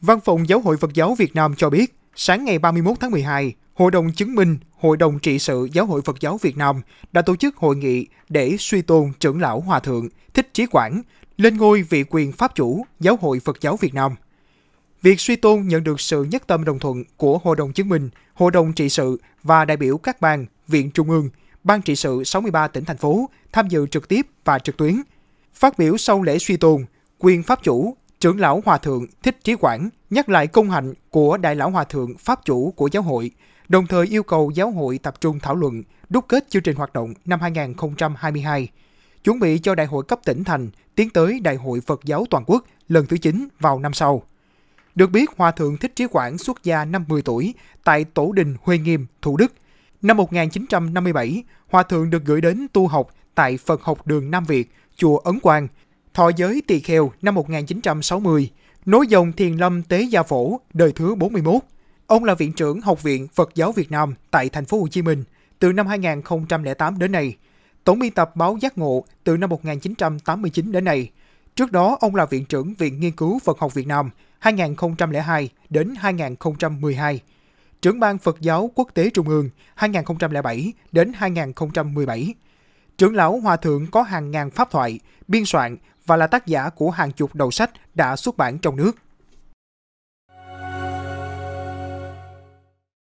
Văn phòng Giáo hội Phật giáo Việt Nam cho biết, sáng ngày 31 tháng 12, Hội đồng chứng minh Hội đồng trị sự Giáo hội Phật giáo Việt Nam đã tổ chức hội nghị để suy tôn trưởng lão Hòa Thượng Thích Chí Quảng lên ngôi vị quyền Pháp chủ Giáo hội Phật giáo Việt Nam. Việc suy tôn nhận được sự nhất tâm đồng thuận của Hội đồng chứng minh, Hội đồng trị sự và đại biểu các ban, viện trung ương, ban trị sự 63 tỉnh thành phố tham dự trực tiếp và trực tuyến. Phát biểu sau lễ suy tôn, quyền Pháp chủ trưởng lão Hòa Thượng Thích Trí Quảng nhắc lại công hạnh của Đại lão Hòa Thượng Pháp chủ của giáo hội, đồng thời yêu cầu giáo hội tập trung thảo luận, đúc kết chương trình hoạt động năm 2022, chuẩn bị cho đại hội cấp tỉnh thành tiến tới Đại hội Phật giáo toàn quốc lần thứ 9 vào năm sau. Được biết, Hòa Thượng Thích Trí Quảng xuất gia năm 10 tuổi tại Tổ đình Huê Nghiêm, Thủ Đức. Năm 1957, Hòa Thượng được gửi đến tu học tại Phật học đường Nam Việt, chùa Ấn Quang – thọ giới tỳ kheo năm 1960, nối dòng thiền lâm tế gia phổ, đời thứ 41. Ông là viện trưởng Học viện Phật giáo Việt Nam tại thành phố Hồ Chí Minh từ năm 2008 đến nay, tổng biên tập báo Giác Ngộ từ năm 1989 đến nay. Trước đó, ông là viện trưởng Viện Nghiên cứu Phật học Việt Nam 2002 đến 2012, trưởng ban Phật giáo Quốc tế Trung ương 2007 đến 2017, Trưởng lão Hòa Thượng có hàng ngàn pháp thoại, biên soạn và là tác giả của hàng chục đầu sách đã xuất bản trong nước.